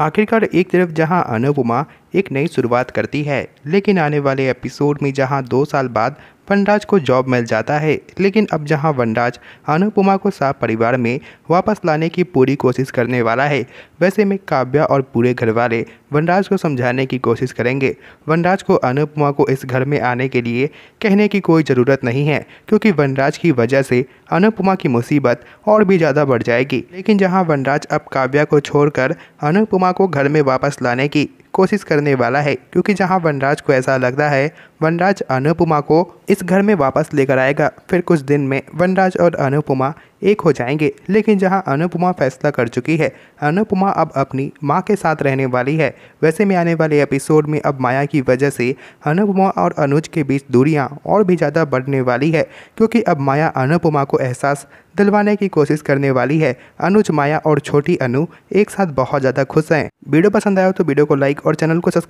आखिरकार एक तरफ जहां अनुपमा एक नई शुरुआत करती है लेकिन आने वाले एपिसोड में जहां दो साल बाद वनराज को जॉब मिल जाता है लेकिन अब जहां वनराज अनुपमा को साफ परिवार में वापस लाने की पूरी कोशिश करने वाला है वैसे में काव्या और पूरे घर वाले वनराज को समझाने की कोशिश करेंगे वनराज को अनुपमा को इस घर में आने के लिए कहने की कोई ज़रूरत नहीं है क्योंकि वनराज की वजह से अनुपमा की मुसीबत और भी ज़्यादा बढ़ जाएगी लेकिन जहाँ वनराज अब काव्या को छोड़कर अनुपमा को घर में वापस लाने की कोशिश करने वाला है क्योंकि जहां वनराज को ऐसा लगता है वनराज अनुपमा को इस घर में वापस लेकर आएगा फिर कुछ दिन में वनराज और अनुपमा एक हो जाएंगे लेकिन जहां अनुपमा फैसला कर चुकी है अनुपमा अब अपनी माँ के साथ रहने वाली है वैसे में आने वाले एपिसोड में अब माया की वजह से अनुपमा और अनुज के बीच दूरियाँ और भी ज़्यादा बढ़ने वाली है क्योंकि अब माया अनुपमा को एहसास दिलवाने की कोशिश करने वाली है अनुज माया और छोटी अनु एक साथ बहुत ज़्यादा खुश हैं वीडियो पसंद आया तो वीडियो को लाइक और चैनल को सब्सक्राइब